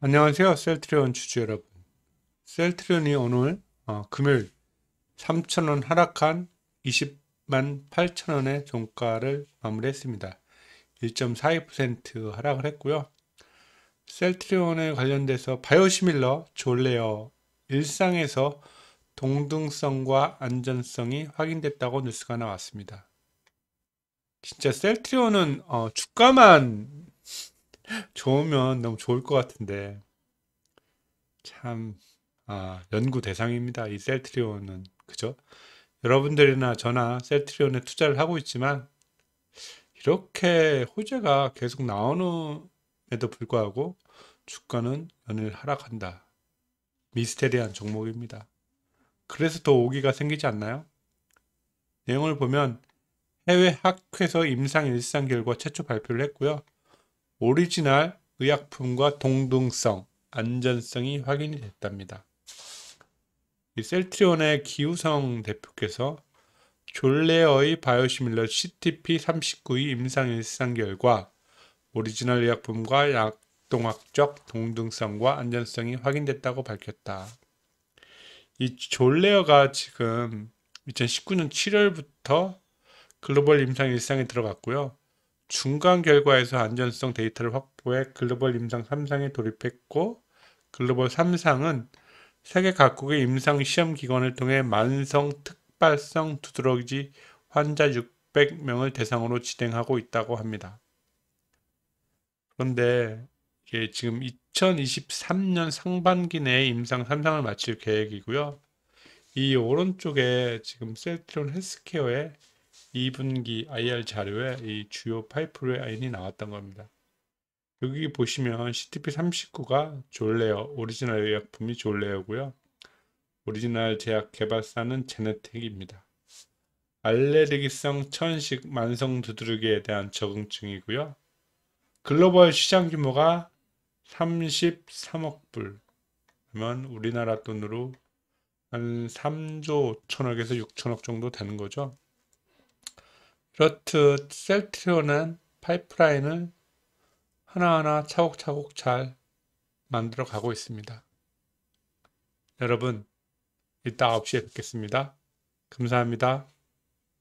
안녕하세요 셀트리온 주주 여러분 셀트리온이 오늘 어, 금요일 3천원 하락한 20만 8천원의 종가를 마무리했습니다 1.42% 하락을 했고요 셀트리온에 관련돼서 바이오시밀러 졸레어 일상에서 동등성과 안전성이 확인됐다고 뉴스가 나왔습니다 진짜 셀트리온은 어, 주가만 좋으면 너무 좋을 것 같은데 참 아, 연구 대상입니다. 이 셀트리온은 그죠? 여러분들이나 저나 셀트리온에 투자를 하고 있지만 이렇게 호재가 계속 나오는에도 불구하고 주가는 연일 하락한다. 미스테리한 종목입니다. 그래서 더 오기가 생기지 않나요? 내용을 보면 해외 학회에서 임상 일상 결과 최초 발표를 했고요. 오리지널 의약품과 동등성, 안전성이 확인이 됐답니다. 이 셀트리온의 기우성 대표께서 졸레어의 바이오시밀러 CTP39의 임상일상 결과 오리지널 의약품과 약동학적 동등성과 안전성이 확인됐다고 밝혔다. 이 졸레어가 지금 2019년 7월부터 글로벌 임상일상에 들어갔고요. 중간 결과에서 안전성 데이터를 확보해 글로벌 임상 3상에 돌입했고 글로벌 3상은 세계 각국의 임상 시험 기관을 통해 만성 특발성 두드러기 환자 600명을 대상으로 진행하고 있다고 합니다. 그런데 이게 지금 2023년 상반기 내에 임상 3상을 마칠 계획이고요. 이 오른쪽에 지금 셀트론 헬스케어에 2분기 IR 자료에 이 주요 파이프라인이 나왔던 겁니다. 여기 보시면 CTP39가 졸레어, 오리지널 의약품이 졸레어고요. 오리지널 제약 개발사는 제네텍입니다. 알레르기성 천식 만성 두드러기에 대한 적응증이고요. 글로벌 시장 규모가 33억 불. 그러면 우리나라 돈으로 한 3조 5천억에서 6천억 정도 되는 거죠. 이렇듯 셀트리온은 파이프라인을 하나하나 차곡차곡 잘 만들어 가고 있습니다. 여러분, 이따 9시에 뵙겠습니다. 감사합니다.